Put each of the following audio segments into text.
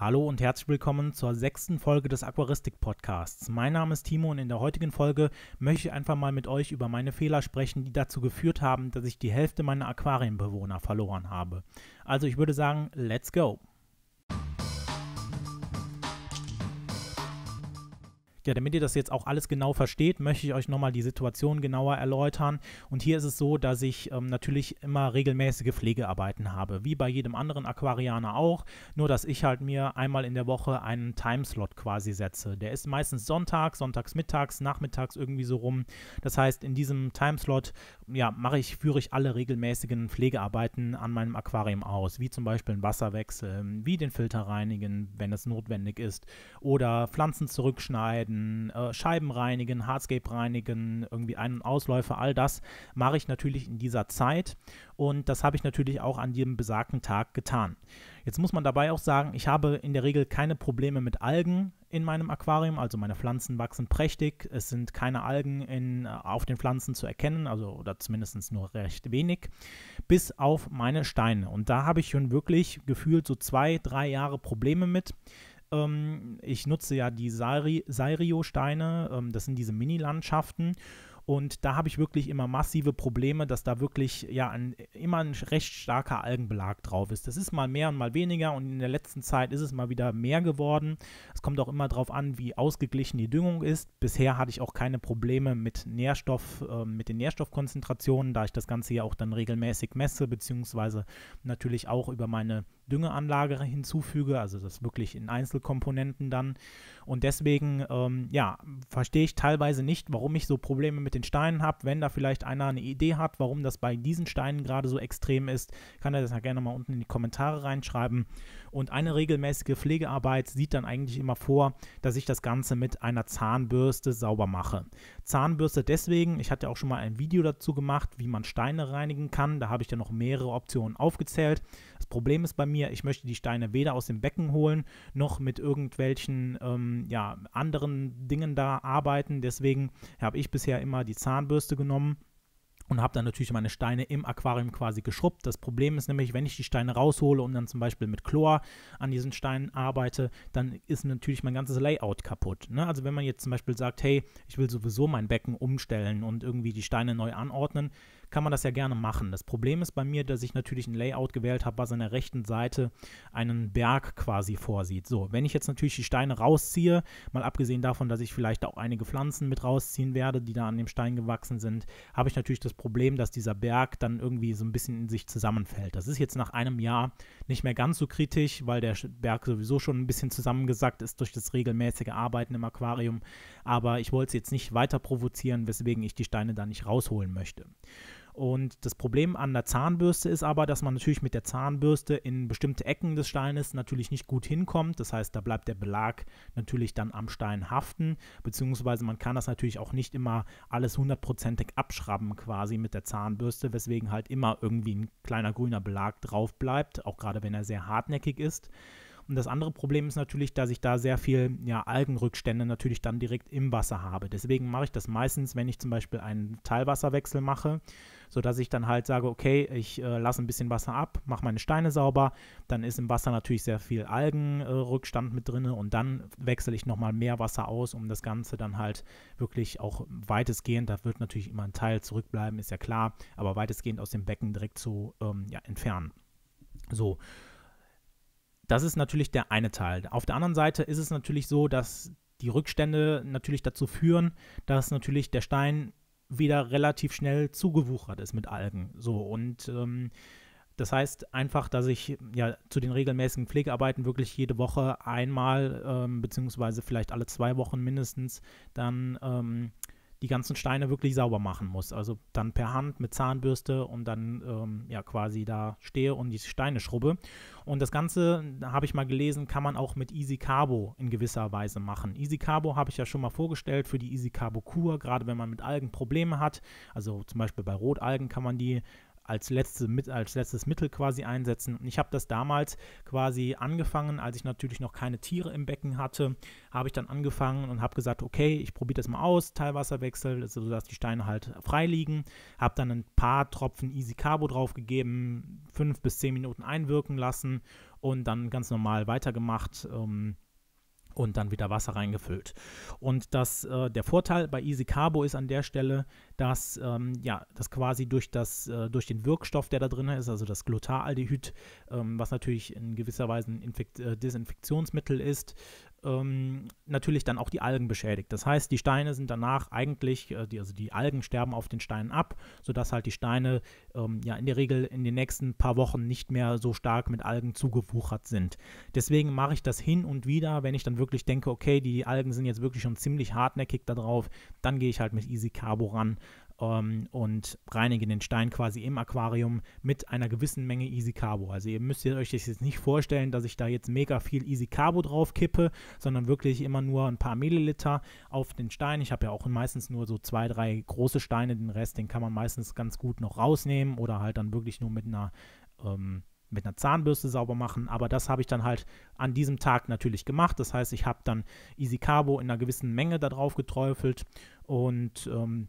Hallo und herzlich willkommen zur sechsten Folge des Aquaristik-Podcasts. Mein Name ist Timo und in der heutigen Folge möchte ich einfach mal mit euch über meine Fehler sprechen, die dazu geführt haben, dass ich die Hälfte meiner Aquarienbewohner verloren habe. Also ich würde sagen, let's go! Ja, damit ihr das jetzt auch alles genau versteht, möchte ich euch nochmal die Situation genauer erläutern. Und hier ist es so, dass ich ähm, natürlich immer regelmäßige Pflegearbeiten habe, wie bei jedem anderen Aquarianer auch, nur dass ich halt mir einmal in der Woche einen Timeslot quasi setze. Der ist meistens Sonntag, sonntags mittags, nachmittags irgendwie so rum. Das heißt, in diesem Timeslot ja, mache ich, führe ich alle regelmäßigen Pflegearbeiten an meinem Aquarium aus, wie zum Beispiel einen Wasserwechsel, wie den Filter reinigen, wenn es notwendig ist, oder Pflanzen zurückschneiden reinigen, äh, Scheiben reinigen, Hardscape reinigen, irgendwie Ein- und Ausläufe, all das mache ich natürlich in dieser Zeit und das habe ich natürlich auch an jedem besagten Tag getan. Jetzt muss man dabei auch sagen, ich habe in der Regel keine Probleme mit Algen in meinem Aquarium, also meine Pflanzen wachsen prächtig, es sind keine Algen in, äh, auf den Pflanzen zu erkennen, also oder zumindest nur recht wenig, bis auf meine Steine. Und da habe ich schon wirklich gefühlt so zwei, drei Jahre Probleme mit ähm, ich nutze ja die Sairio-Steine, ähm, das sind diese Mini-Landschaften. Und da habe ich wirklich immer massive Probleme, dass da wirklich ja ein, immer ein recht starker Algenbelag drauf ist. Das ist mal mehr und mal weniger und in der letzten Zeit ist es mal wieder mehr geworden. Es kommt auch immer darauf an, wie ausgeglichen die Düngung ist. Bisher hatte ich auch keine Probleme mit Nährstoff, äh, mit den Nährstoffkonzentrationen, da ich das Ganze ja auch dann regelmäßig messe, beziehungsweise natürlich auch über meine Düngeanlage hinzufüge, also das wirklich in Einzelkomponenten dann. Und deswegen, ähm, ja, verstehe ich teilweise nicht, warum ich so Probleme mit den Steinen habe. Wenn da vielleicht einer eine Idee hat, warum das bei diesen Steinen gerade so extrem ist, kann er das ja gerne mal unten in die Kommentare reinschreiben. Und eine regelmäßige Pflegearbeit sieht dann eigentlich immer vor, dass ich das Ganze mit einer Zahnbürste sauber mache. Zahnbürste deswegen, ich hatte auch schon mal ein Video dazu gemacht, wie man Steine reinigen kann. Da habe ich dann noch mehrere Optionen aufgezählt. Das Problem ist bei mir, ich möchte die Steine weder aus dem Becken holen, noch mit irgendwelchen ähm, ja, anderen Dingen da arbeiten. Deswegen habe ich bisher immer die Zahnbürste genommen und habe dann natürlich meine Steine im Aquarium quasi geschrubbt. Das Problem ist nämlich, wenn ich die Steine raushole und dann zum Beispiel mit Chlor an diesen Steinen arbeite, dann ist natürlich mein ganzes Layout kaputt. Ne? Also wenn man jetzt zum Beispiel sagt, hey, ich will sowieso mein Becken umstellen und irgendwie die Steine neu anordnen, kann man das ja gerne machen. Das Problem ist bei mir, dass ich natürlich ein Layout gewählt habe, was an der rechten Seite einen Berg quasi vorsieht. So, wenn ich jetzt natürlich die Steine rausziehe, mal abgesehen davon, dass ich vielleicht auch einige Pflanzen mit rausziehen werde, die da an dem Stein gewachsen sind, habe ich natürlich das Problem, dass dieser Berg dann irgendwie so ein bisschen in sich zusammenfällt. Das ist jetzt nach einem Jahr nicht mehr ganz so kritisch, weil der Berg sowieso schon ein bisschen zusammengesackt ist durch das regelmäßige Arbeiten im Aquarium. Aber ich wollte es jetzt nicht weiter provozieren, weswegen ich die Steine da nicht rausholen möchte. Und das Problem an der Zahnbürste ist aber, dass man natürlich mit der Zahnbürste in bestimmte Ecken des Steines natürlich nicht gut hinkommt. Das heißt, da bleibt der Belag natürlich dann am Stein haften, beziehungsweise man kann das natürlich auch nicht immer alles hundertprozentig abschrauben quasi mit der Zahnbürste, weswegen halt immer irgendwie ein kleiner grüner Belag drauf bleibt, auch gerade wenn er sehr hartnäckig ist. Und das andere Problem ist natürlich, dass ich da sehr viel ja, Algenrückstände natürlich dann direkt im Wasser habe. Deswegen mache ich das meistens, wenn ich zum Beispiel einen Teilwasserwechsel mache, sodass ich dann halt sage, okay, ich äh, lasse ein bisschen Wasser ab, mache meine Steine sauber, dann ist im Wasser natürlich sehr viel Algenrückstand äh, mit drin und dann wechsle ich nochmal mehr Wasser aus, um das Ganze dann halt wirklich auch weitestgehend, da wird natürlich immer ein Teil zurückbleiben, ist ja klar, aber weitestgehend aus dem Becken direkt zu ähm, ja, entfernen. So, das ist natürlich der eine Teil. Auf der anderen Seite ist es natürlich so, dass die Rückstände natürlich dazu führen, dass natürlich der Stein wieder relativ schnell zugewuchert ist mit Algen. So und ähm, das heißt einfach, dass ich ja zu den regelmäßigen Pflegearbeiten wirklich jede Woche einmal ähm, beziehungsweise vielleicht alle zwei Wochen mindestens dann ähm, die ganzen Steine wirklich sauber machen muss. Also dann per Hand mit Zahnbürste und dann ähm, ja quasi da stehe und die Steine schrubbe. Und das Ganze, habe ich mal gelesen, kann man auch mit Easy Carbo in gewisser Weise machen. Easy Carbo habe ich ja schon mal vorgestellt für die Easy Carbo Kur, gerade wenn man mit Algen Probleme hat. Also zum Beispiel bei Rotalgen kann man die als, letzte, als letztes Mittel quasi einsetzen. Und ich habe das damals quasi angefangen, als ich natürlich noch keine Tiere im Becken hatte, habe ich dann angefangen und habe gesagt, okay, ich probiere das mal aus, Teilwasserwechsel, sodass die Steine halt frei liegen. Habe dann ein paar Tropfen Easy Carbo draufgegeben, fünf bis zehn Minuten einwirken lassen und dann ganz normal weitergemacht. Ähm, und dann wieder Wasser reingefüllt. Und das, äh, der Vorteil bei Easy Carbo ist an der Stelle, dass ähm, ja, das quasi durch, das, äh, durch den Wirkstoff, der da drin ist, also das Glutaraldehyd, ähm, was natürlich in gewisser Weise ein Infekt äh, Desinfektionsmittel ist, ähm, natürlich dann auch die Algen beschädigt. Das heißt, die Steine sind danach eigentlich, äh, die, also die Algen sterben auf den Steinen ab, sodass halt die Steine ähm, ja in der Regel in den nächsten paar Wochen nicht mehr so stark mit Algen zugewuchert sind. Deswegen mache ich das hin und wieder, wenn ich dann wirklich denke, okay, die Algen sind jetzt wirklich schon ziemlich hartnäckig da drauf, dann gehe ich halt mit Easy Carbo ran ähm, und reinige den Stein quasi im Aquarium mit einer gewissen Menge Easy Carbo. Also ihr müsst euch das jetzt nicht vorstellen, dass ich da jetzt mega viel Easy Carbo drauf kippe, sondern wirklich immer nur ein paar Milliliter auf den Stein. Ich habe ja auch meistens nur so zwei, drei große Steine, den Rest, den kann man meistens ganz gut noch rausnehmen oder halt dann wirklich nur mit einer ähm, mit einer Zahnbürste sauber machen, aber das habe ich dann halt an diesem Tag natürlich gemacht. Das heißt, ich habe dann Easy Carbo in einer gewissen Menge da drauf geträufelt und ähm,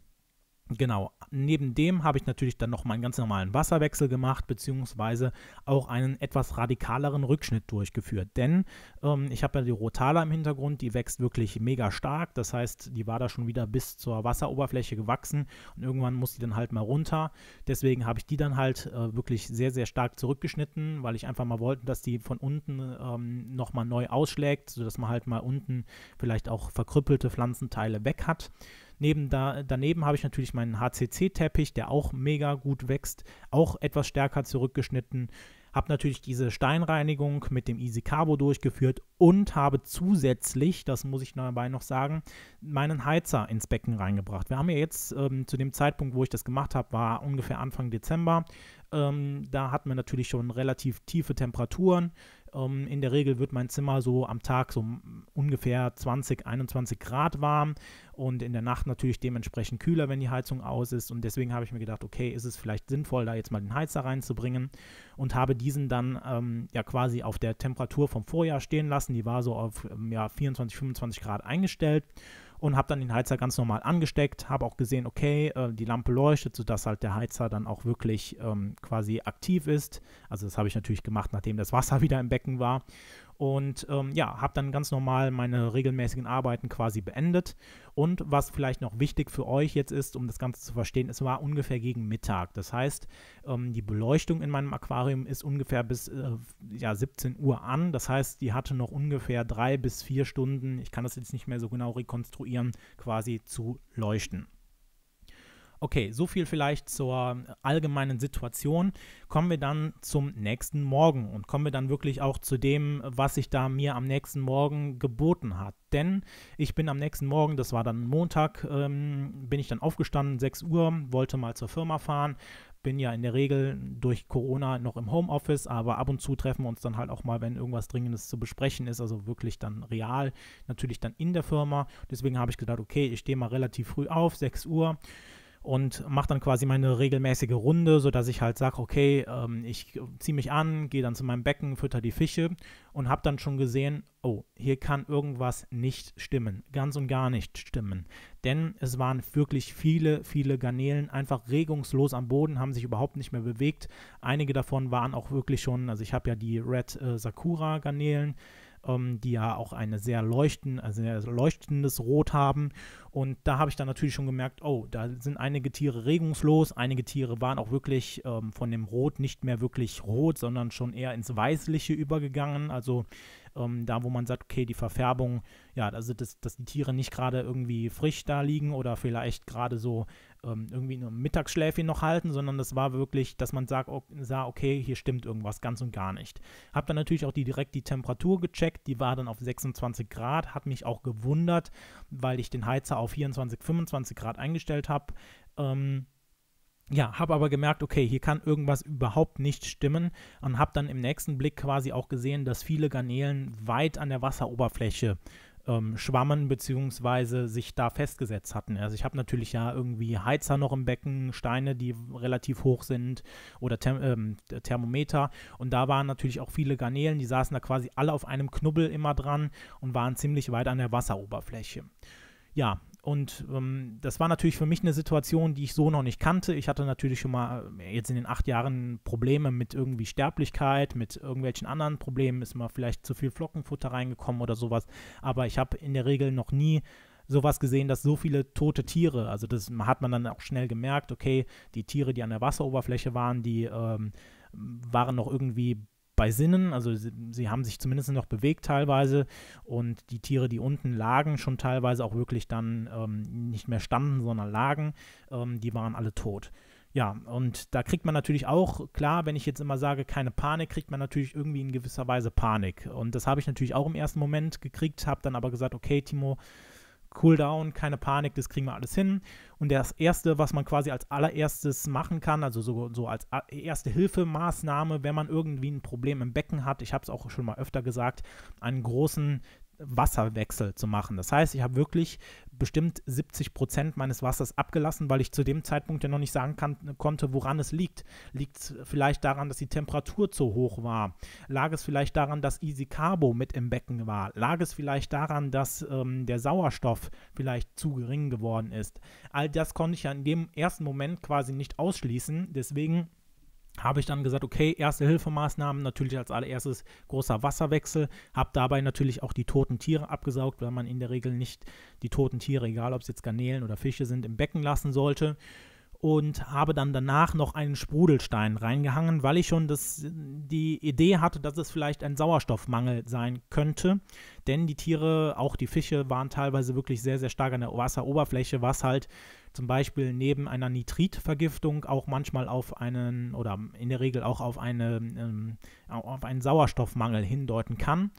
Genau, neben dem habe ich natürlich dann noch meinen ganz normalen Wasserwechsel gemacht, beziehungsweise auch einen etwas radikaleren Rückschnitt durchgeführt. Denn ähm, ich habe ja die Rotala im Hintergrund, die wächst wirklich mega stark. Das heißt, die war da schon wieder bis zur Wasseroberfläche gewachsen und irgendwann muss die dann halt mal runter. Deswegen habe ich die dann halt äh, wirklich sehr, sehr stark zurückgeschnitten, weil ich einfach mal wollte, dass die von unten ähm, nochmal neu ausschlägt, sodass man halt mal unten vielleicht auch verkrüppelte Pflanzenteile weg hat. Neben da, daneben habe ich natürlich meinen HCC-Teppich, der auch mega gut wächst, auch etwas stärker zurückgeschnitten. Habe natürlich diese Steinreinigung mit dem Easy Carbo durchgeführt und habe zusätzlich, das muss ich dabei noch sagen, meinen Heizer ins Becken reingebracht. Wir haben ja jetzt ähm, zu dem Zeitpunkt, wo ich das gemacht habe, war ungefähr Anfang Dezember. Ähm, da hatten wir natürlich schon relativ tiefe Temperaturen. Ähm, in der Regel wird mein Zimmer so am Tag so ungefähr 20, 21 Grad warm und in der Nacht natürlich dementsprechend kühler, wenn die Heizung aus ist. Und deswegen habe ich mir gedacht, okay, ist es vielleicht sinnvoll, da jetzt mal den Heizer reinzubringen und habe diesen dann ähm, ja quasi auf der Temperatur vom Vorjahr stehen lassen. Die war so auf ähm, ja, 24, 25 Grad eingestellt und habe dann den Heizer ganz normal angesteckt, habe auch gesehen, okay, äh, die Lampe leuchtet, sodass halt der Heizer dann auch wirklich ähm, quasi aktiv ist. Also das habe ich natürlich gemacht, nachdem das Wasser wieder im Becken war. Und ähm, ja, habe dann ganz normal meine regelmäßigen Arbeiten quasi beendet. Und was vielleicht noch wichtig für euch jetzt ist, um das Ganze zu verstehen, es war ungefähr gegen Mittag. Das heißt, ähm, die Beleuchtung in meinem Aquarium ist ungefähr bis äh, ja, 17 Uhr an. Das heißt, die hatte noch ungefähr drei bis vier Stunden. Ich kann das jetzt nicht mehr so genau rekonstruieren konstruieren, quasi zu leuchten. Okay, so viel vielleicht zur allgemeinen Situation. Kommen wir dann zum nächsten Morgen und kommen wir dann wirklich auch zu dem, was sich da mir am nächsten Morgen geboten hat. Denn ich bin am nächsten Morgen, das war dann Montag, ähm, bin ich dann aufgestanden, 6 Uhr, wollte mal zur Firma fahren, bin ja in der Regel durch Corona noch im Homeoffice, aber ab und zu treffen wir uns dann halt auch mal, wenn irgendwas Dringendes zu besprechen ist, also wirklich dann real, natürlich dann in der Firma. Deswegen habe ich gedacht, okay, ich stehe mal relativ früh auf, 6 Uhr, und mache dann quasi meine regelmäßige Runde, sodass ich halt sage, okay, ähm, ich ziehe mich an, gehe dann zu meinem Becken, fütter die Fische und habe dann schon gesehen, oh, hier kann irgendwas nicht stimmen, ganz und gar nicht stimmen. Denn es waren wirklich viele, viele Garnelen einfach regungslos am Boden, haben sich überhaupt nicht mehr bewegt. Einige davon waren auch wirklich schon, also ich habe ja die Red äh, Sakura-Garnelen ähm, die ja auch eine sehr leuchten, also sehr leuchtendes Rot haben. Und da habe ich dann natürlich schon gemerkt, oh, da sind einige Tiere regungslos, einige Tiere waren auch wirklich ähm, von dem Rot nicht mehr wirklich rot, sondern schon eher ins Weißliche übergegangen. Also ähm, da, wo man sagt, okay, die Verfärbung, ja, also das, dass die Tiere nicht gerade irgendwie frisch da liegen oder vielleicht gerade so ähm, irgendwie nur Mittagsschläfchen noch halten, sondern das war wirklich, dass man sagt, sah, okay, hier stimmt irgendwas ganz und gar nicht. Hab dann natürlich auch die, direkt die Temperatur gecheckt, die war dann auf 26 Grad, hat mich auch gewundert, weil ich den Heizer auf 24, 25 Grad eingestellt habe. Ähm, ja, habe aber gemerkt, okay, hier kann irgendwas überhaupt nicht stimmen und habe dann im nächsten Blick quasi auch gesehen, dass viele Garnelen weit an der Wasseroberfläche äh, ähm, schwammen beziehungsweise sich da festgesetzt hatten. Also ich habe natürlich ja irgendwie Heizer noch im Becken, Steine, die relativ hoch sind oder Therm ähm, Thermometer und da waren natürlich auch viele Garnelen, die saßen da quasi alle auf einem Knubbel immer dran und waren ziemlich weit an der Wasseroberfläche. Ja, und ähm, das war natürlich für mich eine Situation, die ich so noch nicht kannte. Ich hatte natürlich schon mal äh, jetzt in den acht Jahren Probleme mit irgendwie Sterblichkeit, mit irgendwelchen anderen Problemen. Ist mal vielleicht zu viel Flockenfutter reingekommen oder sowas. Aber ich habe in der Regel noch nie sowas gesehen, dass so viele tote Tiere, also das hat man dann auch schnell gemerkt, okay, die Tiere, die an der Wasseroberfläche waren, die ähm, waren noch irgendwie bei Sinnen. Also sie, sie, haben sich zumindest noch bewegt teilweise und die Tiere, die unten lagen, schon teilweise auch wirklich dann ähm, nicht mehr standen, sondern lagen, ähm, die waren alle tot. Ja, und da kriegt man natürlich auch, klar, wenn ich jetzt immer sage, keine Panik, kriegt man natürlich irgendwie in gewisser Weise Panik. Und das habe ich natürlich auch im ersten Moment gekriegt, habe dann aber gesagt, okay, Timo, Cooldown, keine Panik, das kriegen wir alles hin. Und das Erste, was man quasi als allererstes machen kann, also so, so als erste Hilfemaßnahme, wenn man irgendwie ein Problem im Becken hat, ich habe es auch schon mal öfter gesagt, einen großen Wasserwechsel zu machen. Das heißt, ich habe wirklich bestimmt 70 Prozent meines Wassers abgelassen, weil ich zu dem Zeitpunkt ja noch nicht sagen kann, konnte, woran es liegt. Liegt es vielleicht daran, dass die Temperatur zu hoch war? Lag es vielleicht daran, dass Easy Carbo mit im Becken war? Lag es vielleicht daran, dass ähm, der Sauerstoff vielleicht zu gering geworden ist? All das konnte ich ja in dem ersten Moment quasi nicht ausschließen. Deswegen habe ich dann gesagt, okay, erste Hilfemaßnahmen, natürlich als allererstes großer Wasserwechsel, habe dabei natürlich auch die toten Tiere abgesaugt, weil man in der Regel nicht die toten Tiere, egal ob es jetzt Garnelen oder Fische sind, im Becken lassen sollte und habe dann danach noch einen Sprudelstein reingehangen, weil ich schon das, die Idee hatte, dass es vielleicht ein Sauerstoffmangel sein könnte. Denn die Tiere, auch die Fische, waren teilweise wirklich sehr, sehr stark an der Wasseroberfläche, was halt zum Beispiel neben einer Nitritvergiftung auch manchmal auf einen oder in der Regel auch auf, eine, ähm, auf einen Sauerstoffmangel hindeuten kann.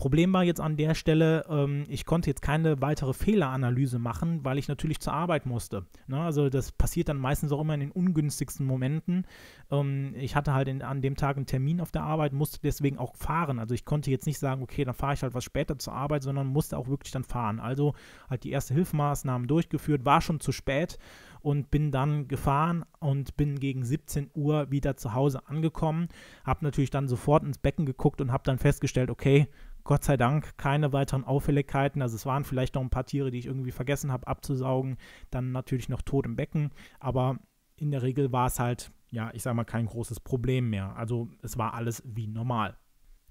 Problem war jetzt an der Stelle, ähm, ich konnte jetzt keine weitere Fehleranalyse machen, weil ich natürlich zur Arbeit musste. Ne? Also das passiert dann meistens auch immer in den ungünstigsten Momenten. Ähm, ich hatte halt in, an dem Tag einen Termin auf der Arbeit, musste deswegen auch fahren. Also ich konnte jetzt nicht sagen, okay, dann fahre ich halt was später zur Arbeit, sondern musste auch wirklich dann fahren. Also halt die erste Hilfemaßnahmen durchgeführt, war schon zu spät und bin dann gefahren und bin gegen 17 Uhr wieder zu Hause angekommen. Habe natürlich dann sofort ins Becken geguckt und habe dann festgestellt, okay, Gott sei Dank keine weiteren Auffälligkeiten. Also es waren vielleicht noch ein paar Tiere, die ich irgendwie vergessen habe abzusaugen. Dann natürlich noch tot im Becken. Aber in der Regel war es halt, ja, ich sag mal, kein großes Problem mehr. Also es war alles wie normal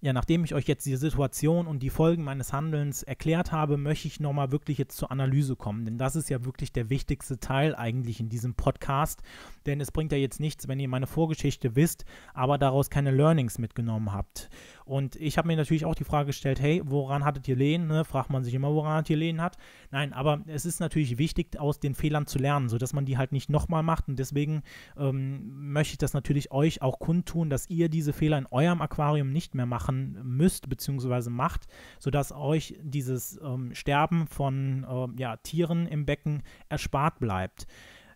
ja, nachdem ich euch jetzt die Situation und die Folgen meines Handelns erklärt habe, möchte ich nochmal wirklich jetzt zur Analyse kommen. Denn das ist ja wirklich der wichtigste Teil eigentlich in diesem Podcast. Denn es bringt ja jetzt nichts, wenn ihr meine Vorgeschichte wisst, aber daraus keine Learnings mitgenommen habt. Und ich habe mir natürlich auch die Frage gestellt, hey, woran hattet ihr Lehen? Ne? Fragt man sich immer, woran hattet ihr Lehen hat. Nein, aber es ist natürlich wichtig, aus den Fehlern zu lernen, sodass man die halt nicht nochmal macht. Und deswegen ähm, möchte ich das natürlich euch auch kundtun, dass ihr diese Fehler in eurem Aquarium nicht mehr macht machen müsst bzw. macht, sodass euch dieses ähm, Sterben von äh, ja, Tieren im Becken erspart bleibt.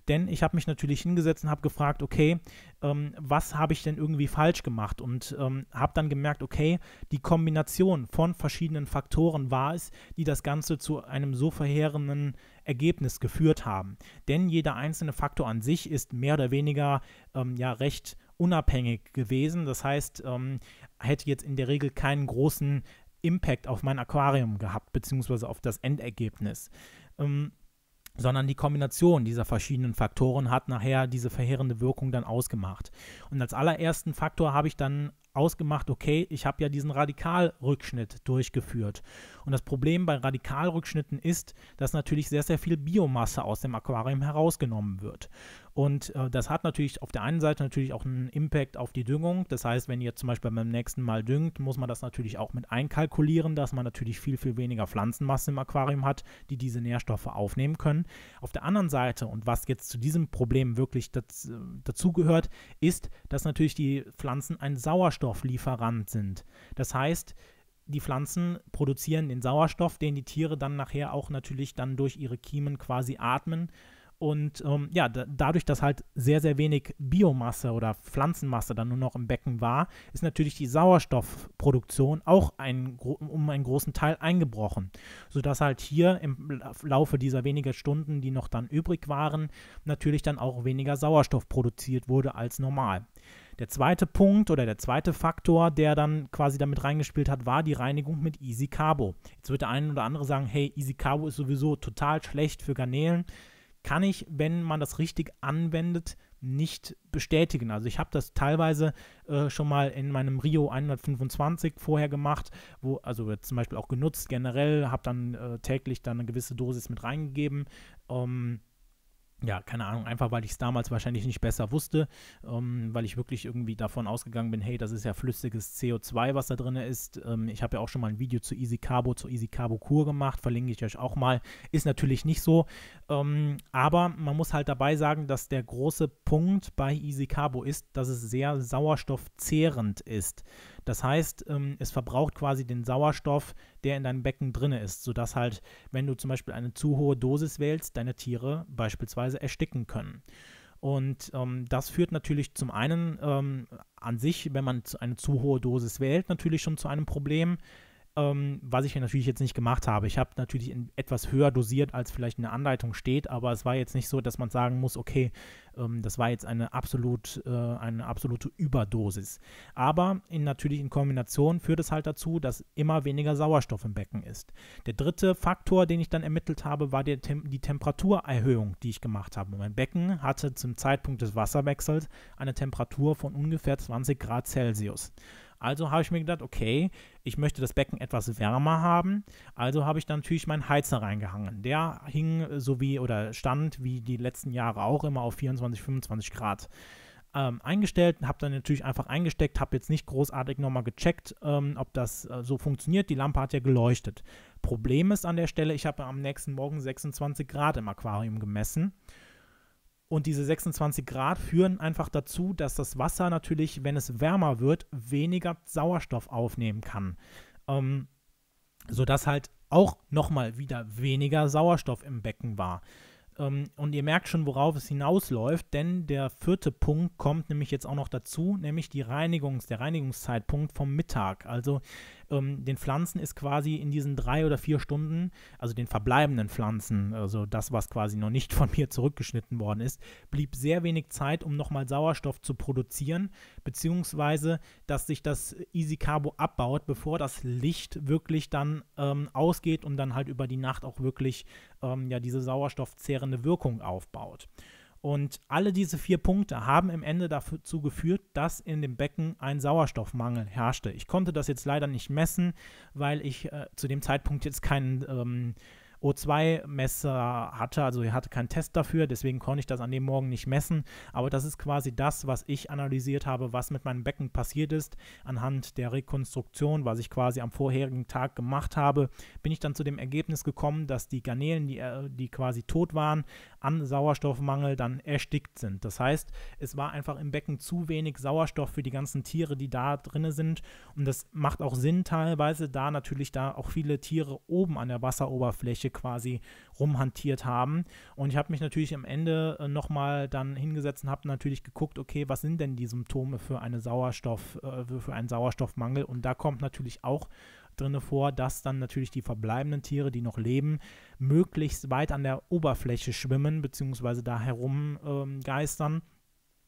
Denn ich habe mich natürlich hingesetzt und habe gefragt, okay, ähm, was habe ich denn irgendwie falsch gemacht? Und ähm, habe dann gemerkt, okay, die Kombination von verschiedenen Faktoren war es, die das Ganze zu einem so verheerenden Ergebnis geführt haben. Denn jeder einzelne Faktor an sich ist mehr oder weniger ähm, ja recht unabhängig gewesen. Das heißt, ähm, hätte jetzt in der Regel keinen großen Impact auf mein Aquarium gehabt, beziehungsweise auf das Endergebnis. Ähm, sondern die Kombination dieser verschiedenen Faktoren hat nachher diese verheerende Wirkung dann ausgemacht. Und als allerersten Faktor habe ich dann ausgemacht, okay, ich habe ja diesen Radikalrückschnitt durchgeführt. Und das Problem bei Radikalrückschnitten ist, dass natürlich sehr, sehr viel Biomasse aus dem Aquarium herausgenommen wird. Und äh, das hat natürlich auf der einen Seite natürlich auch einen Impact auf die Düngung. Das heißt, wenn ihr zum Beispiel beim nächsten Mal düngt, muss man das natürlich auch mit einkalkulieren, dass man natürlich viel, viel weniger Pflanzenmasse im Aquarium hat, die diese Nährstoffe aufnehmen können. Auf der anderen Seite, und was jetzt zu diesem Problem wirklich daz dazugehört, ist, dass natürlich die Pflanzen ein Sauerstofflieferant sind. Das heißt, die Pflanzen produzieren den Sauerstoff, den die Tiere dann nachher auch natürlich dann durch ihre Kiemen quasi atmen und ähm, ja, dadurch, dass halt sehr, sehr wenig Biomasse oder Pflanzenmasse dann nur noch im Becken war, ist natürlich die Sauerstoffproduktion auch ein, um einen großen Teil eingebrochen. Sodass halt hier im Laufe dieser weniger Stunden, die noch dann übrig waren, natürlich dann auch weniger Sauerstoff produziert wurde als normal. Der zweite Punkt oder der zweite Faktor, der dann quasi damit reingespielt hat, war die Reinigung mit Easy Carbo. Jetzt wird der eine oder andere sagen, hey, Easy Carbo ist sowieso total schlecht für Garnelen kann ich, wenn man das richtig anwendet, nicht bestätigen. Also ich habe das teilweise äh, schon mal in meinem Rio 125 vorher gemacht, wo also zum Beispiel auch genutzt generell, habe dann äh, täglich dann eine gewisse Dosis mit reingegeben. Ähm, ja, keine Ahnung, einfach weil ich es damals wahrscheinlich nicht besser wusste, ähm, weil ich wirklich irgendwie davon ausgegangen bin, hey, das ist ja flüssiges CO2, was da drin ist. Ähm, ich habe ja auch schon mal ein Video zu Easy Carbo, zu Easy Carbo Kur gemacht, verlinke ich euch auch mal. Ist natürlich nicht so, ähm, aber man muss halt dabei sagen, dass der große Punkt bei Easy Carbo ist, dass es sehr sauerstoffzehrend ist. Das heißt, ähm, es verbraucht quasi den Sauerstoff der in deinem Becken drin ist, sodass halt, wenn du zum Beispiel eine zu hohe Dosis wählst, deine Tiere beispielsweise ersticken können. Und ähm, das führt natürlich zum einen ähm, an sich, wenn man eine zu hohe Dosis wählt, natürlich schon zu einem Problem. Ähm, was ich natürlich jetzt nicht gemacht habe. Ich habe natürlich in, etwas höher dosiert, als vielleicht in der Anleitung steht, aber es war jetzt nicht so, dass man sagen muss, okay, ähm, das war jetzt eine, absolut, äh, eine absolute Überdosis. Aber in, natürlich in Kombination führt es halt dazu, dass immer weniger Sauerstoff im Becken ist. Der dritte Faktor, den ich dann ermittelt habe, war die, Tem die Temperaturerhöhung, die ich gemacht habe. Mein Becken hatte zum Zeitpunkt des Wasserwechsels eine Temperatur von ungefähr 20 Grad Celsius. Also habe ich mir gedacht, okay, ich möchte das Becken etwas wärmer haben. Also habe ich dann natürlich meinen Heizer reingehangen. Der hing so wie oder stand wie die letzten Jahre auch immer auf 24, 25 Grad. Ähm, eingestellt, habe dann natürlich einfach eingesteckt, habe jetzt nicht großartig nochmal gecheckt, ähm, ob das äh, so funktioniert. Die Lampe hat ja geleuchtet. Problem ist an der Stelle, ich habe am nächsten Morgen 26 Grad im Aquarium gemessen und diese 26 Grad führen einfach dazu, dass das Wasser natürlich, wenn es wärmer wird, weniger Sauerstoff aufnehmen kann. Ähm, sodass halt auch nochmal wieder weniger Sauerstoff im Becken war. Ähm, und ihr merkt schon, worauf es hinausläuft, denn der vierte Punkt kommt nämlich jetzt auch noch dazu, nämlich die Reinigungs-, der Reinigungszeitpunkt vom Mittag. Also ähm, den Pflanzen ist quasi in diesen drei oder vier Stunden, also den verbleibenden Pflanzen, also das, was quasi noch nicht von mir zurückgeschnitten worden ist, blieb sehr wenig Zeit, um nochmal Sauerstoff zu produzieren, beziehungsweise, dass sich das Easy Carbo abbaut, bevor das Licht wirklich dann ähm, ausgeht und dann halt über die Nacht auch wirklich ähm, ja, diese sauerstoffzehrende Wirkung aufbaut. Und alle diese vier Punkte haben im Ende dazu geführt, dass in dem Becken ein Sauerstoffmangel herrschte. Ich konnte das jetzt leider nicht messen, weil ich äh, zu dem Zeitpunkt jetzt keinen ähm, O2-Messer hatte. Also er hatte keinen Test dafür, deswegen konnte ich das an dem Morgen nicht messen. Aber das ist quasi das, was ich analysiert habe, was mit meinem Becken passiert ist. Anhand der Rekonstruktion, was ich quasi am vorherigen Tag gemacht habe, bin ich dann zu dem Ergebnis gekommen, dass die Garnelen, die, äh, die quasi tot waren, an Sauerstoffmangel dann erstickt sind. Das heißt, es war einfach im Becken zu wenig Sauerstoff für die ganzen Tiere, die da drin sind. Und das macht auch Sinn teilweise, da natürlich da auch viele Tiere oben an der Wasseroberfläche quasi rumhantiert haben. Und ich habe mich natürlich am Ende äh, nochmal dann hingesetzt und habe natürlich geguckt, okay, was sind denn die Symptome für, eine Sauerstoff, äh, für einen Sauerstoffmangel? Und da kommt natürlich auch drinne vor, dass dann natürlich die verbleibenden Tiere, die noch leben, möglichst weit an der Oberfläche schwimmen bzw. da herumgeistern, ähm,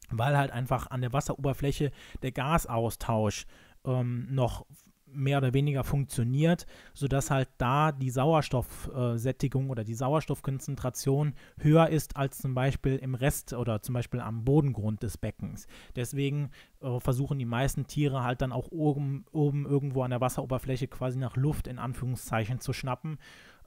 weil halt einfach an der Wasseroberfläche der Gasaustausch ähm, noch mehr oder weniger funktioniert, sodass halt da die Sauerstoffsättigung äh, oder die Sauerstoffkonzentration höher ist als zum Beispiel im Rest oder zum Beispiel am Bodengrund des Beckens. Deswegen äh, versuchen die meisten Tiere halt dann auch oben, oben irgendwo an der Wasseroberfläche quasi nach Luft in Anführungszeichen zu schnappen.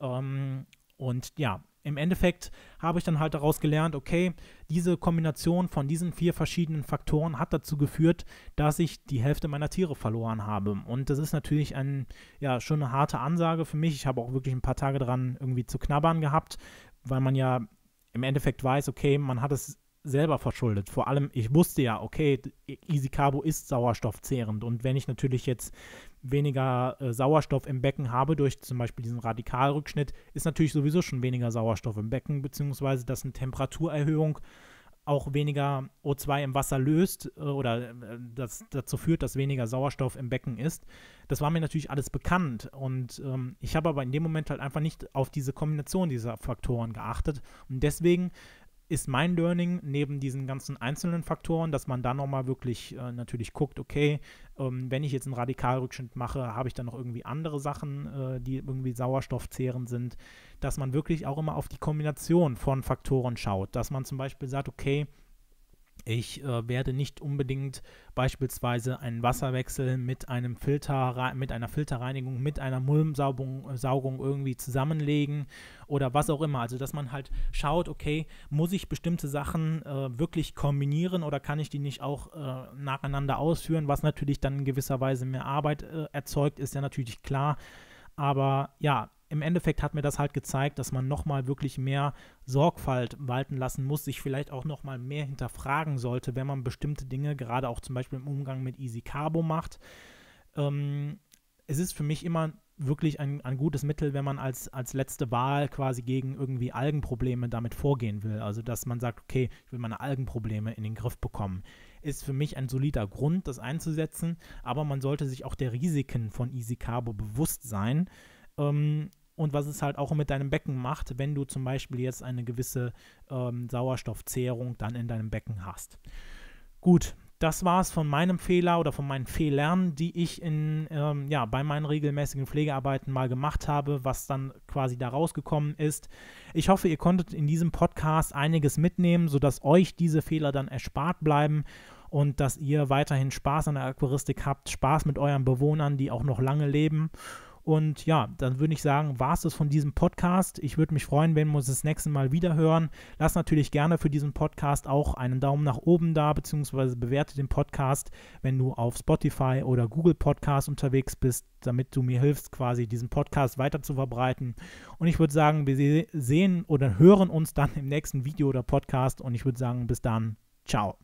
Ähm, und ja, im Endeffekt habe ich dann halt daraus gelernt, okay, diese Kombination von diesen vier verschiedenen Faktoren hat dazu geführt, dass ich die Hälfte meiner Tiere verloren habe. Und das ist natürlich ein, ja, schon eine harte Ansage für mich. Ich habe auch wirklich ein paar Tage dran irgendwie zu knabbern gehabt, weil man ja im Endeffekt weiß, okay, man hat es selber verschuldet. Vor allem, ich wusste ja, okay, Easy Carbo ist sauerstoffzehrend. Und wenn ich natürlich jetzt weniger äh, Sauerstoff im Becken habe, durch zum Beispiel diesen Radikalrückschnitt, ist natürlich sowieso schon weniger Sauerstoff im Becken, beziehungsweise dass eine Temperaturerhöhung auch weniger O2 im Wasser löst äh, oder äh, das dazu führt, dass weniger Sauerstoff im Becken ist. Das war mir natürlich alles bekannt und ähm, ich habe aber in dem Moment halt einfach nicht auf diese Kombination dieser Faktoren geachtet und deswegen ist mein Learning neben diesen ganzen einzelnen Faktoren, dass man da nochmal wirklich äh, natürlich guckt, okay, ähm, wenn ich jetzt einen Radikalrückschnitt mache, habe ich dann noch irgendwie andere Sachen, äh, die irgendwie sauerstoffzehrend sind, dass man wirklich auch immer auf die Kombination von Faktoren schaut, dass man zum Beispiel sagt, okay, ich äh, werde nicht unbedingt beispielsweise einen Wasserwechsel mit einem Filter, mit einer Filterreinigung, mit einer Mulmsaugung äh, irgendwie zusammenlegen oder was auch immer. Also dass man halt schaut, okay, muss ich bestimmte Sachen äh, wirklich kombinieren oder kann ich die nicht auch äh, nacheinander ausführen, was natürlich dann in gewisser Weise mehr Arbeit äh, erzeugt, ist ja natürlich klar. Aber ja, im Endeffekt hat mir das halt gezeigt, dass man nochmal wirklich mehr Sorgfalt walten lassen muss, sich vielleicht auch nochmal mehr hinterfragen sollte, wenn man bestimmte Dinge, gerade auch zum Beispiel im Umgang mit Easy Carbo macht. Ähm, es ist für mich immer wirklich ein, ein gutes Mittel, wenn man als, als letzte Wahl quasi gegen irgendwie Algenprobleme damit vorgehen will. Also, dass man sagt, okay, ich will meine Algenprobleme in den Griff bekommen. Ist für mich ein solider Grund, das einzusetzen, aber man sollte sich auch der Risiken von Easy Carbo bewusst sein. Ähm, und was es halt auch mit deinem Becken macht, wenn du zum Beispiel jetzt eine gewisse ähm, Sauerstoffzehrung dann in deinem Becken hast. Gut, das war es von meinem Fehler oder von meinen Fehlern, die ich in, ähm, ja, bei meinen regelmäßigen Pflegearbeiten mal gemacht habe, was dann quasi da rausgekommen ist. Ich hoffe, ihr konntet in diesem Podcast einiges mitnehmen, sodass euch diese Fehler dann erspart bleiben und dass ihr weiterhin Spaß an der Aquaristik habt, Spaß mit euren Bewohnern, die auch noch lange leben und ja, dann würde ich sagen, war es das von diesem Podcast. Ich würde mich freuen, wenn wir uns das nächste Mal wieder hören. Lasst natürlich gerne für diesen Podcast auch einen Daumen nach oben da, beziehungsweise bewerte den Podcast, wenn du auf Spotify oder Google Podcast unterwegs bist, damit du mir hilfst, quasi diesen Podcast weiter zu verbreiten. Und ich würde sagen, wir sehen oder hören uns dann im nächsten Video oder Podcast. Und ich würde sagen, bis dann. Ciao.